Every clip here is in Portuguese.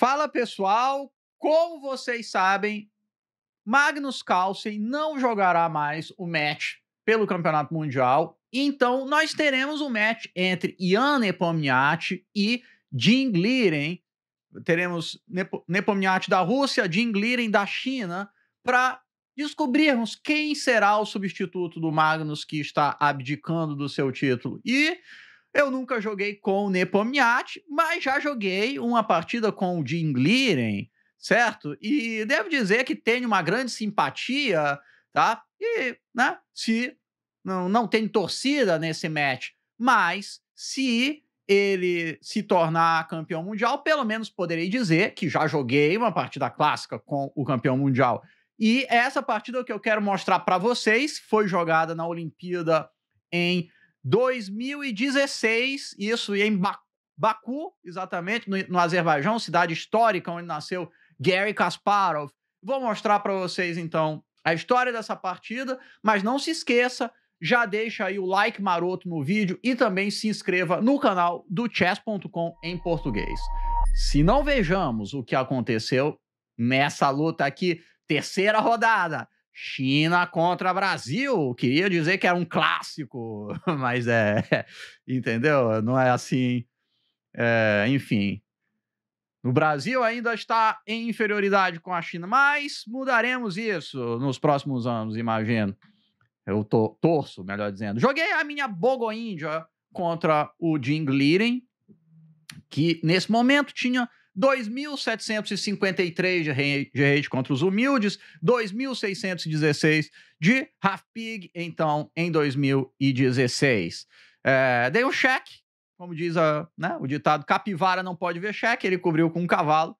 Fala pessoal, como vocês sabem, Magnus Carlsen não jogará mais o match pelo Campeonato Mundial. Então nós teremos um match entre Ian Nepomniachtchi e Jim Liren. Teremos Nep Nepomniachtchi da Rússia, Jim Liren da China, para descobrirmos quem será o substituto do Magnus que está abdicando do seu título. E eu nunca joguei com o Nepomniachtchi, mas já joguei uma partida com o Jim Gliren, certo? E devo dizer que tenho uma grande simpatia, tá? E, né, se não, não tem torcida nesse match, mas se ele se tornar campeão mundial, pelo menos poderei dizer que já joguei uma partida clássica com o campeão mundial. E essa partida que eu quero mostrar para vocês foi jogada na Olimpíada em 2016, isso em Baku, Baku exatamente, no, no Azerbaijão, cidade histórica onde nasceu Gary Kasparov. Vou mostrar para vocês então a história dessa partida, mas não se esqueça, já deixa aí o like maroto no vídeo e também se inscreva no canal do chess.com em português. Se não vejamos o que aconteceu nessa luta aqui, terceira rodada, China contra Brasil. Queria dizer que era um clássico, mas é. Entendeu? Não é assim. É, enfim. O Brasil ainda está em inferioridade com a China, mas mudaremos isso nos próximos anos, imagino. Eu to torço, melhor dizendo. Joguei a minha Bogo Índia contra o Jing Liren, que nesse momento tinha 2.753 de rede contra os humildes, 2.616 de Half Pig, então, em 2016. É, dei um cheque, como diz a, né, o ditado, capivara não pode ver cheque, ele cobriu com um cavalo.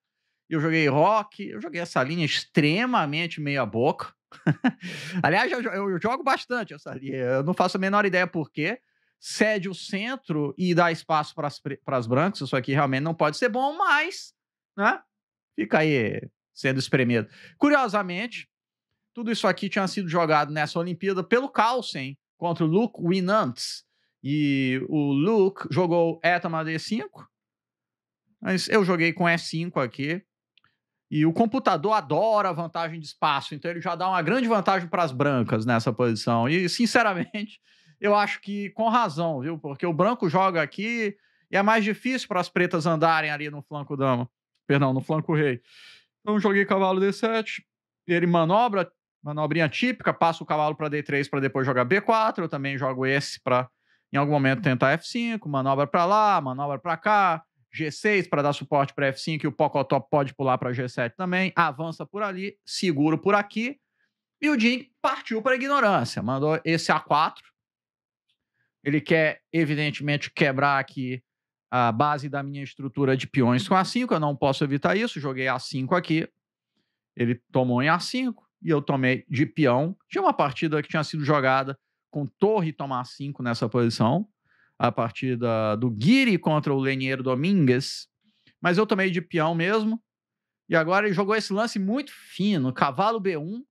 Eu joguei rock, eu joguei essa linha extremamente meia boca. Aliás, eu, eu, jogo bastante essa linha, eu não faço a menor ideia por quê cede o centro e dá espaço para as brancas. Isso aqui realmente não pode ser bom, mas né, fica aí sendo espremido. Curiosamente, tudo isso aqui tinha sido jogado nessa Olimpíada pelo Carlsen contra o Luke Winantz. E o Luke jogou Etama D5, mas eu joguei com E5 aqui. E o computador adora a vantagem de espaço, então ele já dá uma grande vantagem para as brancas nessa posição. E, sinceramente, eu acho que com razão, viu? Porque o branco joga aqui e é mais difícil para as pretas andarem ali no flanco dama. Perdão, no flanco rei. Então joguei cavalo D7, ele manobra, manobrinha típica, passa o cavalo para D3 para depois jogar B4, eu também jogo esse para em algum momento tentar F5, manobra para lá, manobra para cá, G6 para dar suporte para F5 e o Pocotó pode pular para G7 também, avança por ali, seguro por aqui. E o Jin partiu para ignorância, mandou esse A4, ele quer, evidentemente, quebrar aqui a base da minha estrutura de peões com A5. Eu não posso evitar isso. Joguei A5 aqui. Ele tomou em A5 e eu tomei de peão. Tinha uma partida que tinha sido jogada com torre tomar a 5 nessa posição. A partida do Guiri contra o Leniero Domingues. Mas eu tomei de peão mesmo. E agora ele jogou esse lance muito fino, cavalo B1,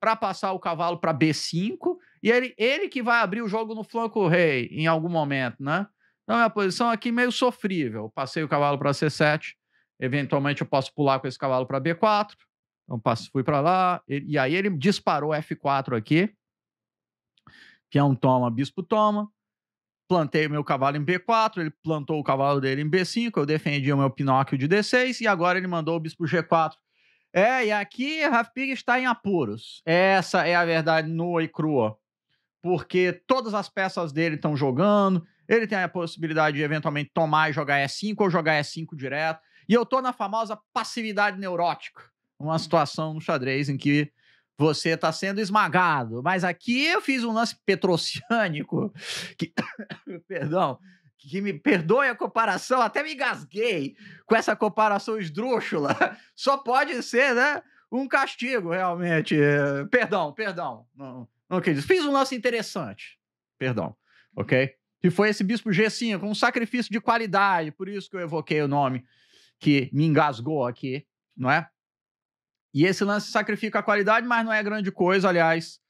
para passar o cavalo para B5, e ele, ele que vai abrir o jogo no flanco rei em algum momento, né? Então, é minha posição aqui meio sofrível. Passei o cavalo para C7. Eventualmente, eu posso pular com esse cavalo para B4. Então, passo, fui para lá. E, e, aí, ele disparou F4 aqui. Peão é toma, bispo toma. Plantei meu cavalo em B4. Ele plantou o cavalo dele em B5. Eu defendi o meu Pinóquio de D6. E agora, ele mandou o bispo G4. É, e aqui, Rafpig está em apuros. Essa é a verdade nua e crua porque todas as peças dele estão jogando. Ele tem a possibilidade de eventualmente tomar e jogar E5 ou jogar E5 direto. E eu tô na famosa passividade neurótica, uma uhum. situação no xadrez em que você está sendo esmagado. Mas aqui eu fiz um lance petrociânico, que, perdão, que me perdoe a comparação, até me gasguei com essa comparação esdrúxula. Só pode ser, né? Um castigo, realmente. Perdão, perdão. Não, Ok, fiz um lance interessante. Perdão, ok? Uhum. Que foi esse bispo G5, um sacrifício de qualidade, por isso que eu evoquei o nome que me engasgou aqui, não é? E esse lance sacrifica a qualidade, mas não é grande coisa, aliás.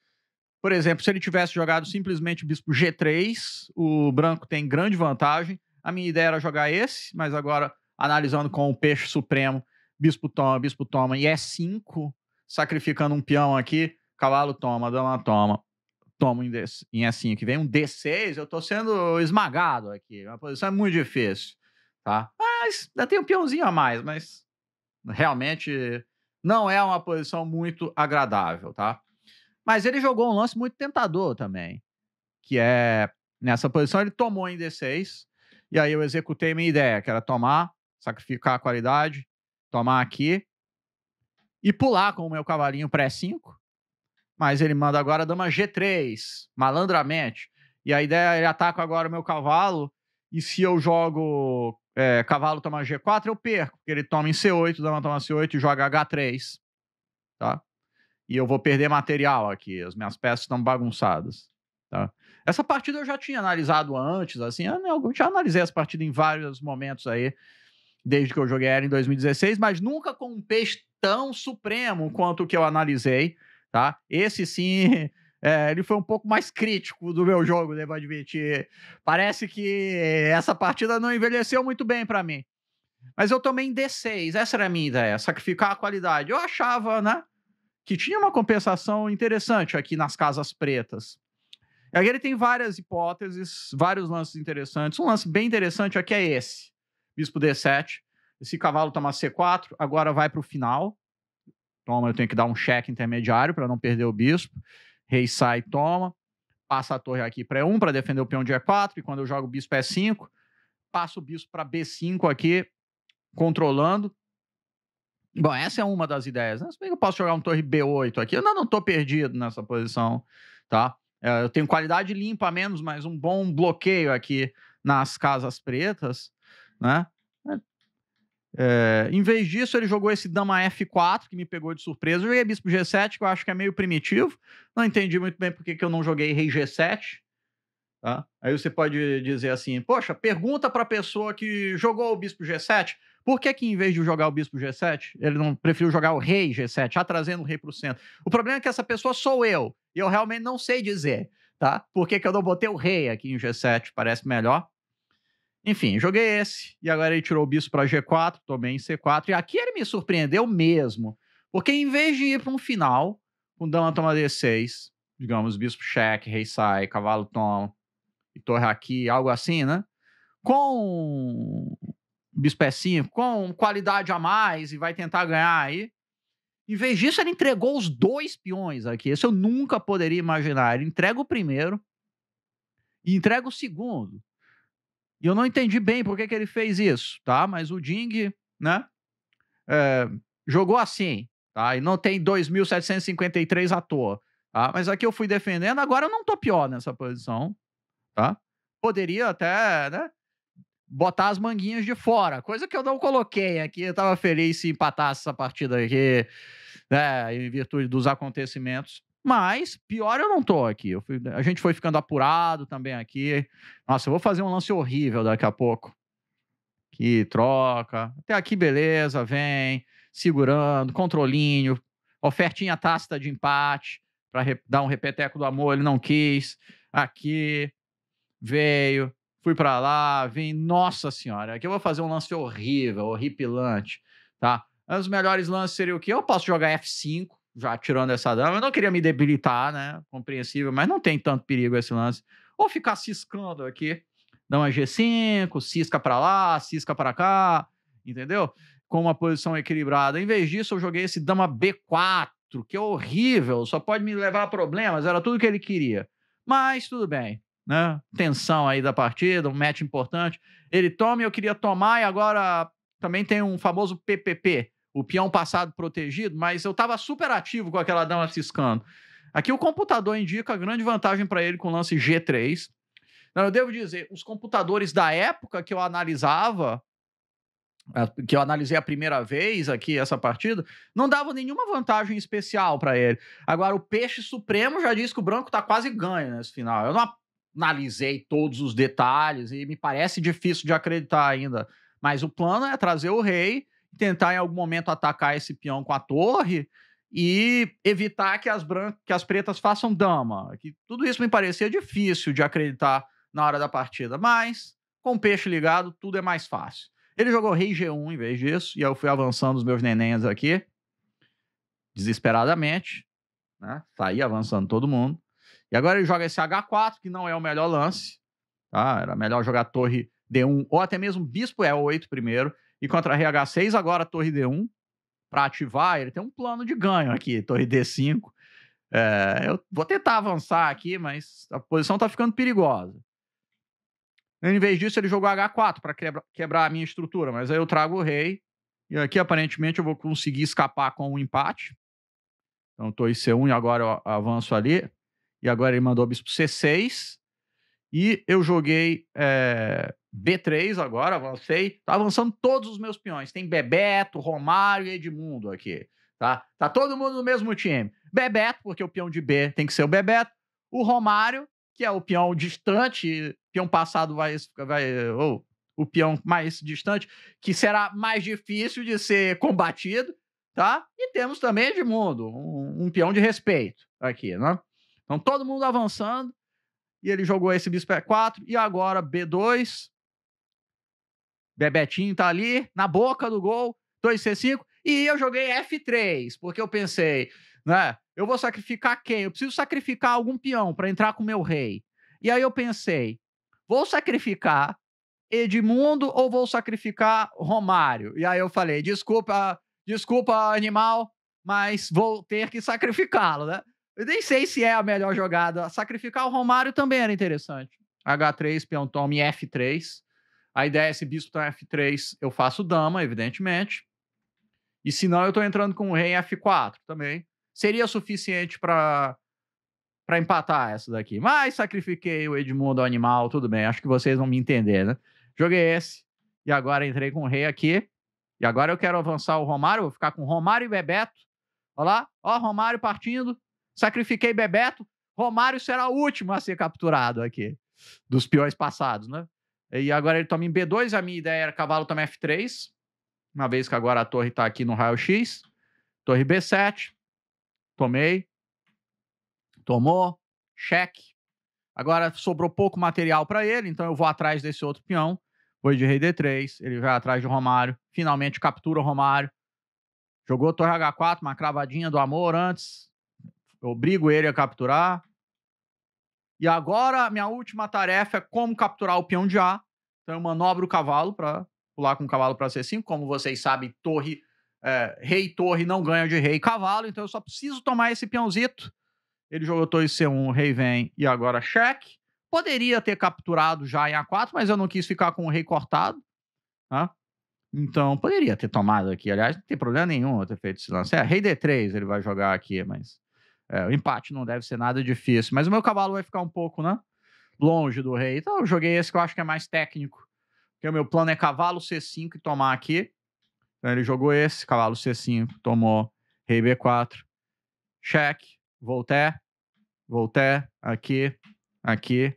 Por exemplo, se ele tivesse jogado simplesmente bispo G3, o branco tem grande vantagem. A minha ideia era jogar esse, mas agora, analisando com o peixe supremo, bispo toma, bispo toma, e E5, é sacrificando um peão aqui, Cavalo toma, dama toma. Toma em, em assim, que vem um D6, eu tô sendo esmagado aqui. É uma posição muito difícil, tá? Mas ainda tem um peãozinho a mais, mas realmente não é uma posição muito agradável, tá? Mas ele jogou um lance muito tentador também, que é nessa posição ele tomou em D6, e aí eu executei minha ideia, que era tomar, sacrificar a qualidade, tomar aqui e pular com o meu cavalinho pré 5 mas ele manda agora a dama G3, malandramente. E a ideia é ele ataca agora o meu cavalo. E se eu jogo é, cavalo toma G4, eu perco. Porque ele toma em C8, dama toma C8 e joga H3. Tá? E eu vou perder material aqui. As minhas peças estão bagunçadas. Tá? Essa partida eu já tinha analisado antes, assim, eu já analisei essa partida em vários momentos aí, desde que eu joguei ela em 2016, mas nunca com um peixe tão supremo quanto o que eu analisei tá? Esse sim, é, ele foi um pouco mais crítico do meu jogo, devo admitir. Parece que essa partida não envelheceu muito bem para mim. Mas eu tomei em D6, essa era a minha ideia, sacrificar a qualidade. Eu achava, né, que tinha uma compensação interessante aqui nas casas pretas. E aí ele tem várias hipóteses, vários lances interessantes. Um lance bem interessante aqui é esse, bispo D7. Esse cavalo toma C4, agora vai para o final toma, eu tenho que dar um cheque intermediário para não perder o bispo. Rei sai, toma. Passa a torre aqui para E1 para defender o peão de E4. E quando eu jogo o bispo E5, passo o bispo para B5 aqui, controlando. Bom, essa é uma das ideias. Né? Se bem que eu posso jogar um torre B8 aqui, eu ainda não estou perdido nessa posição, tá? É, eu tenho qualidade limpa a menos, mas um bom bloqueio aqui nas casas pretas, né? É, em vez disso, ele jogou esse dama F4, que me pegou de surpresa. Eu joguei bispo G7, que eu acho que é meio primitivo. Não entendi muito bem porque que eu não joguei rei G7. Tá? Aí você pode dizer assim, poxa, pergunta para a pessoa que jogou o bispo G7, por que que em vez de jogar o bispo G7, ele não preferiu jogar o rei G7, já trazendo o rei para o centro? O problema é que essa pessoa sou eu, e eu realmente não sei dizer, tá? Por que que eu não botei o rei aqui em G7, parece melhor. Enfim, joguei esse. E agora ele tirou o bispo para G4, também em C4. E aqui ele me surpreendeu mesmo. Porque em vez de ir para um final, com dama toma D6, digamos, bispo cheque, rei sai, cavalo toma, e torre aqui, algo assim, né? Com bispo E5, com qualidade a mais e vai tentar ganhar aí. Em vez disso, ele entregou os dois peões aqui. Isso eu nunca poderia imaginar. Ele entrega o primeiro e entrega o segundo. E eu não entendi bem por que, que ele fez isso, tá? Mas o Ding, né? É, jogou assim, tá? E não tem 2.753 à toa, tá? Mas aqui eu fui defendendo, agora eu não tô pior nessa posição, tá? Poderia até, né? Botar as manguinhas de fora, coisa que eu não coloquei aqui. Eu tava feliz se empatasse essa partida aqui, né? Em virtude dos acontecimentos mas pior eu não tô aqui. Fui, a gente foi ficando apurado também aqui. Nossa, eu vou fazer um lance horrível daqui a pouco. Que troca. Até aqui, beleza, vem. Segurando, controlinho, ofertinha tácita de empate para dar um repeteco do amor, ele não quis. Aqui, veio, fui para lá, vim. Nossa senhora, aqui eu vou fazer um lance horrível, horripilante, tá? Os melhores lances seriam o quê? Eu posso jogar F5, já tirando essa dama, eu não queria me debilitar, né? Compreensível, mas não tem tanto perigo esse lance. Ou ficar ciscando aqui, dá uma G5, cisca para lá, cisca para cá, entendeu? Com uma posição equilibrada. Em vez disso, eu joguei esse dama B4, que é horrível, só pode me levar a problemas, era tudo que ele queria. Mas tudo bem, né? Tensão aí da partida, um match importante. Ele toma e eu queria tomar, e agora também tem um famoso PPP, o peão passado protegido, mas eu estava super ativo com aquela dama ciscando. Aqui o computador indica a grande vantagem para ele com o lance G3. Não, eu devo dizer, os computadores da época que eu analisava, que eu analisei a primeira vez aqui essa partida, não dava nenhuma vantagem especial para ele. Agora, o peixe supremo já disse que o branco está quase ganho nesse final. Eu não analisei todos os detalhes e me parece difícil de acreditar ainda. Mas o plano é trazer o rei tentar em algum momento atacar esse peão com a torre e evitar que as brancas, que as pretas façam dama. Que tudo isso me parecia difícil de acreditar na hora da partida, mas com o peixe ligado tudo é mais fácil. Ele jogou rei G1 em vez disso e eu fui avançando os meus nenéns aqui desesperadamente, né? aí avançando todo mundo. E agora ele joga esse H4, que não é o melhor lance, tá? Era melhor jogar torre D1 ou até mesmo bispo E8 é primeiro e contra a RH6, agora Torre D1, para ativar, ele tem um plano de ganho aqui, Torre D5. É, eu vou tentar avançar aqui, mas a posição está ficando perigosa. Em vez disso, ele jogou H4 para quebra, quebrar a minha estrutura, mas aí eu trago o rei. E aqui, aparentemente, eu vou conseguir escapar com um empate. Então, estou em C1 e agora eu avanço ali. E agora ele mandou o bispo C6. E eu joguei é, B3 agora, avancei. Tá avançando todos os meus peões. Tem Bebeto, Romário e Edmundo aqui. Tá? Tá todo mundo no mesmo time. Bebeto, porque o peão de B tem que ser o Bebeto. O Romário, que é o peão distante, peão passado vai. vai ou o peão mais distante, que será mais difícil de ser combatido, tá? E temos também Edmundo, um, um peão de respeito aqui, né? Então todo mundo avançando. E ele jogou esse bispo E4 é e agora B2. Bebetinho tá ali na boca do gol, 2 C5, e eu joguei F3, porque eu pensei, né? Eu vou sacrificar quem? Eu preciso sacrificar algum peão para entrar com meu rei. E aí eu pensei, vou sacrificar Edmundo ou vou sacrificar Romário? E aí eu falei, desculpa, desculpa animal, mas vou ter que sacrificá-lo, né? Eu nem sei se é a melhor jogada. Sacrificar o Romário também era interessante. H3, peão tome F3. A ideia é se bispo tá em F3, eu faço dama, evidentemente. E se não, eu estou entrando com o rei em F4 também. Seria suficiente para para empatar essa daqui. Mas sacrifiquei o Edmundo Animal, tudo bem. Acho que vocês vão me entender, né? Joguei esse e agora entrei com o rei aqui. E agora eu quero avançar o Romário, vou ficar com Romário e Bebeto. Olha lá, ó Romário partindo. Sacrifiquei Bebeto. Romário será o último a ser capturado aqui dos peões passados, né? E agora ele toma em B2. A minha ideia era cavalo toma F3. Uma vez que agora a torre está aqui no raio-x. Torre B7. Tomei. Tomou. Cheque. Agora sobrou pouco material para ele, então eu vou atrás desse outro peão. Foi de rei D3, ele vai atrás de Romário. Finalmente captura o Romário. Jogou torre H4, uma cravadinha do amor antes. obrigo ele a capturar. E agora, minha última tarefa é como capturar o peão de A. Então, eu manobro o cavalo para pular com o cavalo para C5. Como vocês sabem, torre, é, rei torre não ganha de rei cavalo. Então, eu só preciso tomar esse peãozito. Ele jogou torre C1, rei vem e agora cheque. Poderia ter capturado já em A4, mas eu não quis ficar com o rei cortado. tá? Então, poderia ter tomado aqui. Aliás, não tem problema nenhum eu ter feito esse lance. É, rei D3 ele vai jogar aqui, mas é, o empate não deve ser nada difícil, mas o meu cavalo vai ficar um pouco, né? Longe do rei. Então eu joguei esse que eu acho que é mais técnico. Porque o meu plano é cavalo C5 e tomar aqui. Então ele jogou esse, cavalo C5, tomou rei B4. Cheque, volté, volté, aqui, aqui.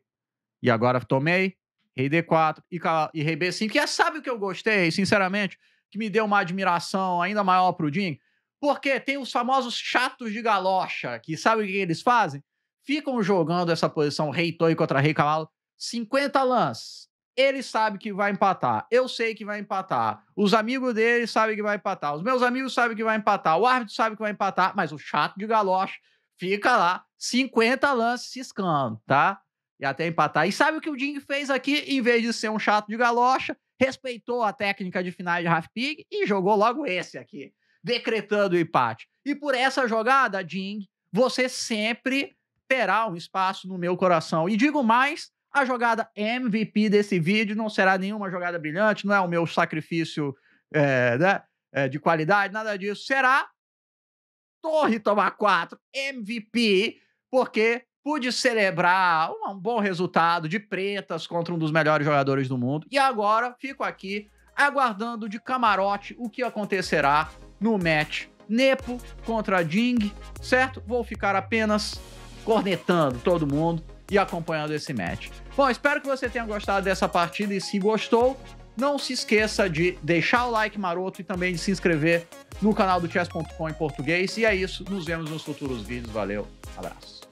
E agora tomei, rei D4 e, e rei B5. E é, sabe o que eu gostei, sinceramente? Que me deu uma admiração ainda maior pro Ding porque tem os famosos chatos de galocha, que sabe o que eles fazem? Ficam jogando essa posição rei Toy contra rei cavalo, 50 lances. Ele sabe que vai empatar. Eu sei que vai empatar. Os amigos dele sabem que vai empatar. Os meus amigos sabem que vai empatar. O árbitro sabe que vai empatar. Mas o chato de galocha fica lá, 50 lances ciscando, tá? E até empatar. E sabe o que o Ding fez aqui? Em vez de ser um chato de galocha, respeitou a técnica de finais de Half Pig e jogou logo esse aqui decretando o empate. E por essa jogada, Ding, você sempre terá um espaço no meu coração. E digo mais, a jogada MVP desse vídeo não será nenhuma jogada brilhante, não é o meu sacrifício é, né, é, de qualidade, nada disso. Será Torre tomar 4, MVP, porque pude celebrar um, um bom resultado de pretas contra um dos melhores jogadores do mundo. E agora fico aqui aguardando de camarote o que acontecerá no match Nepo contra Jing, certo? Vou ficar apenas cornetando todo mundo e acompanhando esse match. Bom, espero que você tenha gostado dessa partida e se gostou, não se esqueça de deixar o like maroto e também de se inscrever no canal do chess.com em português. E é isso, nos vemos nos futuros vídeos. Valeu, abraço.